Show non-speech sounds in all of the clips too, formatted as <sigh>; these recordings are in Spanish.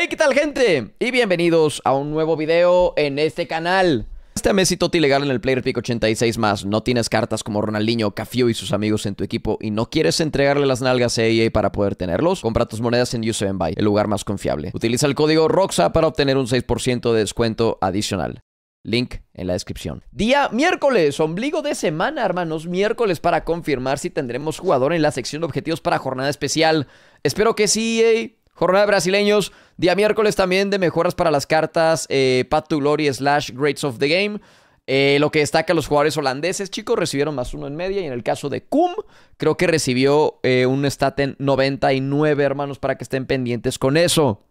Hey, ¿qué tal gente? Y bienvenidos a un nuevo video en este canal. Este mes y Toti legal en el Player Pick 86 más. No tienes cartas como Ronaldinho, Cafio y sus amigos en tu equipo y no quieres entregarle las nalgas a EA para poder tenerlos. Compra tus monedas en 7 Buy, el lugar más confiable. Utiliza el código ROXA para obtener un 6% de descuento adicional. Link en la descripción. Día miércoles, ombligo de semana, hermanos. Miércoles para confirmar si tendremos jugador en la sección de objetivos para jornada especial. Espero que sí, EA. Jornada de brasileños, día miércoles también de mejoras para las cartas eh, Path to Glory slash greats of the Game. Eh, lo que destaca los jugadores holandeses, chicos, recibieron más uno en media. Y en el caso de Kum, creo que recibió eh, un staten 99, hermanos, para que estén pendientes con eso.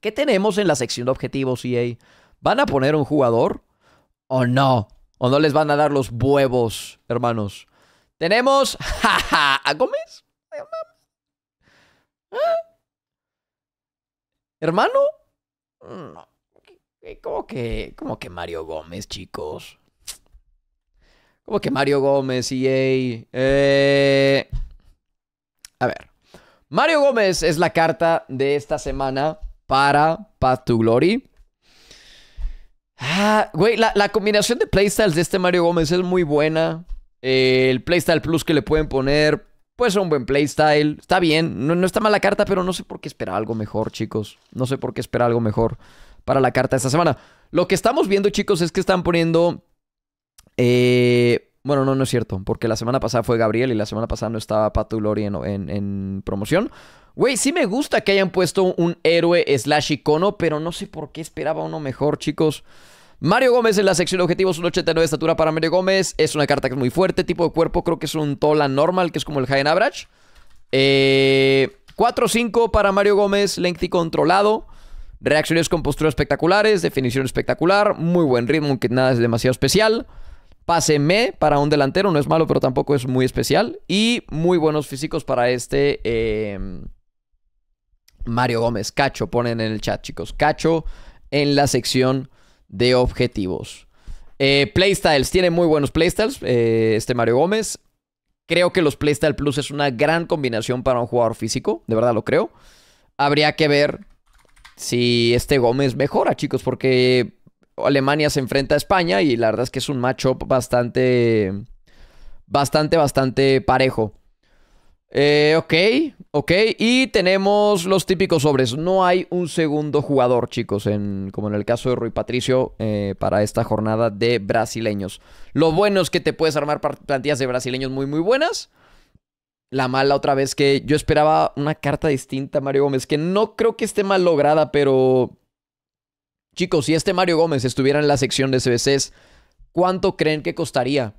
¿Qué tenemos en la sección de objetivos, EA? ¿Van a poner un jugador? ¿O no? ¿O no les van a dar los huevos, hermanos? Tenemos <laughs> a Gómez. ¿Ah? ¿Hermano? No. ¿Cómo que, que Mario Gómez, chicos? ¿Cómo que Mario Gómez, EA? Eh, a ver. Mario Gómez es la carta de esta semana para Path to Glory. Ah, güey, la, combinación de playstyles de este Mario Gómez es muy buena. Eh, el playstyle plus que le pueden poner Puede ser un buen playstyle. Está bien. No, no está mala carta, pero no sé por qué espera algo mejor, chicos. No sé por qué esperar algo mejor para la carta de esta semana. Lo que estamos viendo, chicos, es que están poniendo... Eh, bueno, no, no es cierto, porque la semana pasada fue Gabriel y la semana pasada no estaba Pato en, promoción. Güey, sí me gusta que hayan puesto un héroe slash icono, pero no sé por qué esperaba uno mejor, chicos. Mario Gómez en la sección objetivos, un de estatura para Mario Gómez. Es una carta que es muy fuerte. Tipo de cuerpo, creo que es un Tola normal, que es como el High and Average. 4-5 para Mario Gómez, y controlado. Reacciones con posturas espectaculares, definición espectacular, muy buen ritmo, aunque nada es demasiado especial. Pase para un delantero, no es malo, pero tampoco es muy especial. Y muy buenos físicos para este em, Mario Gómez. Cacho, ponen en el chat, chicos. Cacho en la sección de objetivos. Eh, playstyles, tiene muy buenos playstyles, eh, este Mario Gómez. Creo que los Playstyle Plus es una gran combinación para un jugador físico, de verdad lo creo. Habría que ver si este Gómez mejora, chicos, porque Alemania se enfrenta a España y la verdad es que es un matchup bastante, bastante, bastante parejo. Eh, ok, ok. Y tenemos los típicos sobres. No hay un segundo jugador, chicos, en, como en el caso de Rui Patricio, eh, para esta jornada de brasileños. Lo bueno es que te puedes armar plantillas de brasileños muy, muy buenas. La mala otra vez que yo esperaba una carta distinta a Mario Gómez, que no creo que esté mal lograda, pero... Chicos, si este Mario Gómez estuviera en la sección de CBCs, ¿cuánto creen que costaría?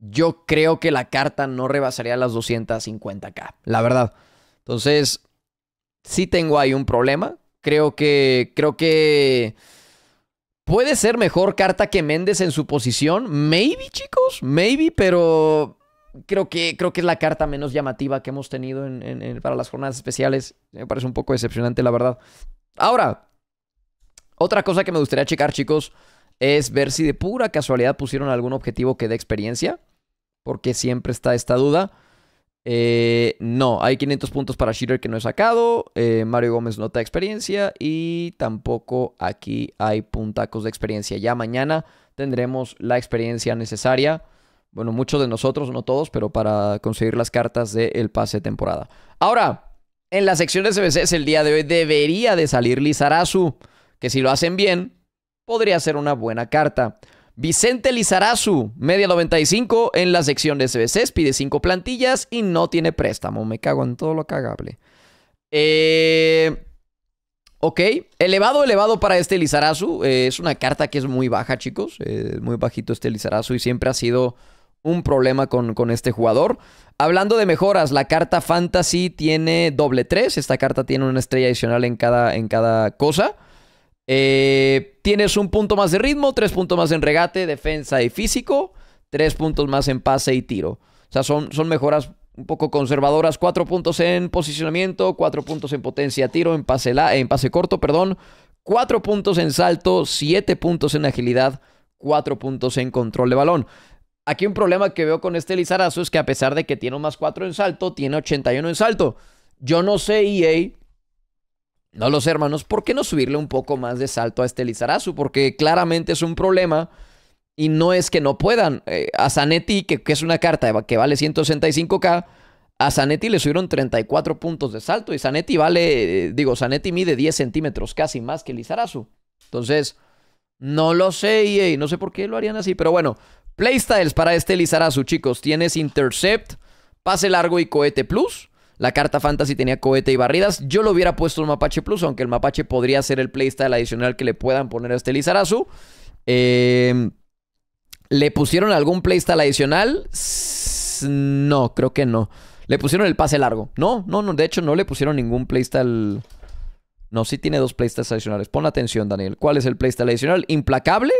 yo creo que la carta no rebasaría las 250k, la verdad. Entonces, sí tengo ahí un problema. Creo que, creo que puede ser mejor carta que Méndez en su posición. Maybe, chicos, maybe, pero creo que, creo que es la carta menos llamativa que hemos tenido para las jornadas especiales. Me parece un poco decepcionante, la verdad. Ahora, otra cosa que me gustaría checar, chicos es ver si de pura casualidad pusieron algún objetivo que dé experiencia, porque siempre está esta duda. Eh, no, hay 500 puntos para Shearer que no he sacado. Eh, Mario Gómez no da experiencia. Y tampoco aquí hay puntacos de experiencia. Ya mañana tendremos la experiencia necesaria. Bueno, muchos de nosotros, no todos, pero para conseguir las cartas del pase temporada. Ahora, en la sección de CBCs el día de hoy debería de salir Lizarazu. Que si lo hacen bien, podría ser una buena carta. Vicente Lizarazu, media 95 en la sección de SBCs, pide 5 plantillas y no tiene préstamo. Me cago en todo lo cagable. Eh, ok, elevado, elevado para este Lizarazu. Eh, es una carta que es muy baja, chicos. Eh, muy bajito este Lizarazu y siempre ha sido un problema con, este jugador. Hablando de mejoras, la carta Fantasy tiene doble 3. Esta carta tiene una estrella adicional en cada, en cada cosa. Eh, tienes un punto más de ritmo, tres puntos más en regate, defensa y físico, tres puntos más en pase y tiro. O sea, son, son mejoras un poco conservadoras. Cuatro puntos en posicionamiento, cuatro puntos en potencia tiro, en pase, en pase corto, perdón. Cuatro puntos en salto, siete puntos en agilidad, cuatro puntos en control de balón. Aquí un problema que veo con este Lizarazo es que a pesar de que tiene un más cuatro en salto, tiene 81 en salto. Yo no sé, EA, no lo sé, hermanos, ¿por qué no subirle un poco más de salto a este Lizarazu? Porque claramente es un problema y no es que no puedan. Eh, a Zanetti, que, es una carta que vale 165k, a Zanetti le subieron 34 puntos de salto y Zanetti vale, eh, digo, Zanetti mide 10 centímetros casi más que Lizarazu. Entonces, no lo sé, y e no sé por qué lo harían así, pero bueno, playstyles para este Lizarazu, chicos. Tienes intercept, pase largo y cohete plus. La carta fantasy tenía cohete y barridas. Yo lo hubiera puesto un Mapache Plus, aunque el Mapache podría ser el playstyle adicional que le puedan poner a este Lizarazu. Em, ¿Le pusieron algún playstyle adicional? No, creo que no. Le pusieron el pase largo. No, no, no. De hecho, no le pusieron ningún playstyle. No, sí tiene dos playstyles adicionales. Pon atención, Daniel. ¿Cuál es el playstyle adicional? Implacable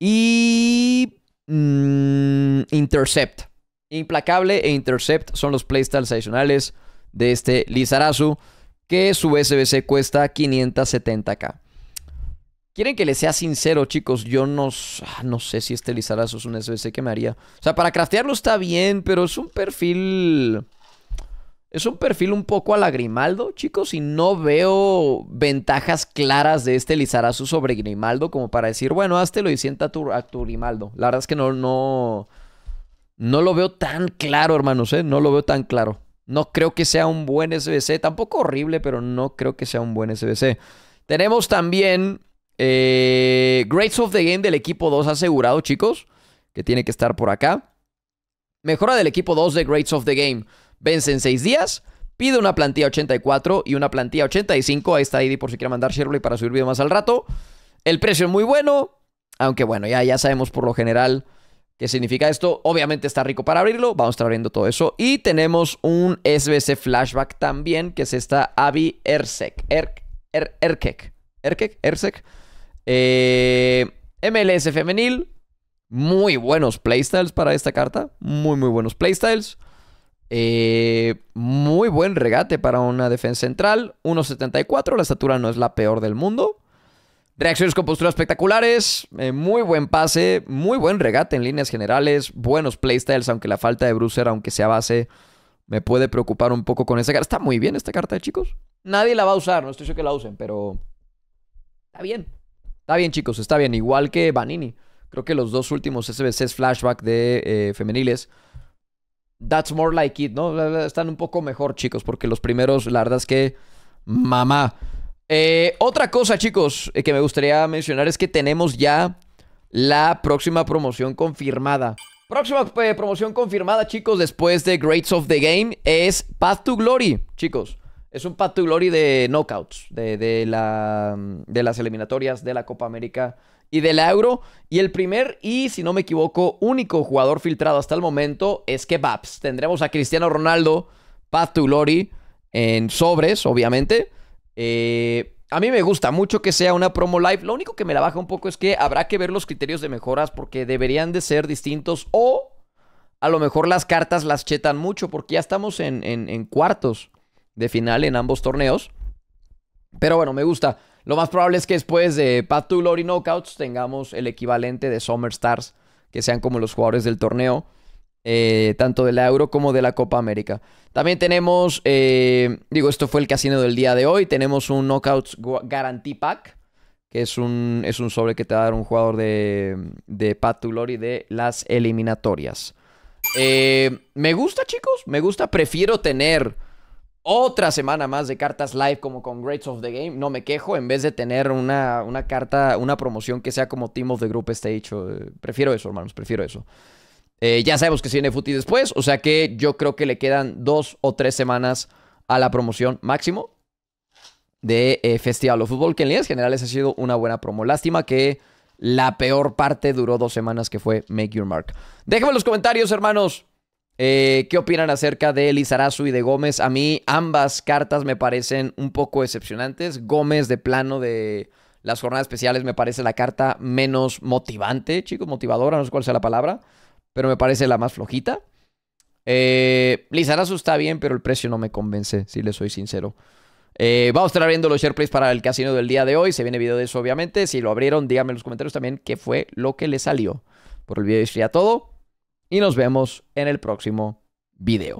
y. Mm, intercept. Implacable e Intercept son los playstyles adicionales de este Lizarazu, que su SBC cuesta 570k. Quieren que les sea sincero, chicos. Yo no, ah, sé si este Lizarazu es un SBC que me haría. O sea, para craftearlo está bien, pero es un perfil. Es un perfil un poco a la Grimaldo, chicos. Y no veo ventajas claras de este Lizarazu sobre Grimaldo como para decir, bueno, lo y sienta a tu, Grimaldo. La verdad es que no, no. No lo veo tan claro, hermanos, ¿eh? No lo veo tan claro. No creo que sea un buen SBC, tampoco horrible, pero no creo que sea un buen SBC. Tenemos también eh, of the Game del equipo 2 asegurado, chicos, que tiene que estar por acá. Mejora del equipo 2 de Greats of the Game. Vence en 6 días. Pide una plantilla 84 y una plantilla 85. Ahí está ID por si quiere mandar y para subir video más al rato. El precio es muy bueno. Aunque bueno, ya, ya sabemos por lo general ¿Qué significa esto? Obviamente está rico para abrirlo, vamos a estar abriendo todo eso. Y tenemos un SBC Flashback también, que es esta Avi Ersek. Er, er, Erkek. Erkek, eh, MLS femenil. Muy buenos playstyles para esta carta. Muy, muy buenos playstyles. Eh, muy buen regate para una defensa central. 1.74, la estatura no es la peor del mundo. Reacciones con posturas espectaculares, eh, muy buen pase, muy buen regate en líneas generales, buenos playstyles, aunque la falta de Brucer, aunque sea base, me puede preocupar un poco con esa carta. Está muy bien esta carta, chicos. Nadie la va a usar, no estoy seguro que la usen, pero está bien. Está bien, chicos, está bien. Igual que Vanini. Creo que los dos últimos SBCs flashback de eh, femeniles. That's more like it, ¿no? Están un poco mejor, chicos, porque los primeros, la verdad es que... Mamá. Eh, otra cosa, chicos, eh, que me gustaría mencionar es que tenemos ya la próxima promoción confirmada. Próxima eh, promoción confirmada, chicos, después de Greats of the Game es Path to Glory, chicos. Es un Path to Glory de knockouts, de, la, de las eliminatorias de la Copa América y del Euro. Y el primer y, si no me equivoco, único jugador filtrado hasta el momento es Vaps. Tendremos a Cristiano Ronaldo, Path to Glory en sobres, obviamente. Eh, a mí me gusta mucho que sea una promo live. Lo único que me la baja un poco es que habrá que ver los criterios de mejoras porque deberían de ser distintos o a lo mejor las cartas las chetan mucho porque ya estamos en, cuartos de final en ambos torneos. Pero bueno, me gusta. Lo más probable es que después de Path to Glory Knockouts tengamos el equivalente de Summer Stars, que sean como los jugadores del torneo. Eh, tanto del Euro como de la Copa América. También tenemos, eh, digo, esto fue el casino del día de hoy. Tenemos un Knockouts Guarantee Pack, que es un, es un sobre que te va a dar un jugador de, de Pat de las eliminatorias. Eh, me gusta, chicos, me gusta. Prefiero tener otra semana más de cartas live como con Greats of the Game. No me quejo, en vez de tener una, una carta, una promoción que sea como Team of the Group Stage. prefiero eso, hermanos, prefiero eso. Eh, ya sabemos que tiene viene Futi después, o sea que yo creo que le quedan dos o tres semanas a la promoción máximo de eh, Festival de Fútbol, que en líneas generales ha sido una buena promo. Lástima que la peor parte duró dos semanas, que fue Make Your Mark. Déjame en los comentarios, hermanos. Eh, ¿Qué opinan acerca de Lizarazu y de Gómez? A mí ambas cartas me parecen un poco decepcionantes. Gómez de plano de las jornadas especiales me parece la carta menos motivante, chicos, motivadora, no sé cuál sea la palabra pero me parece la más flojita. Eh, está bien, pero el precio no me convence, si le soy sincero. Eh, vamos a estar abriendo los SharePlays para el casino del día de hoy. Se viene video de eso, obviamente. Si lo abrieron, díganme en los comentarios también qué fue lo que le salió. Por el video sería todo. Y nos vemos en el próximo video.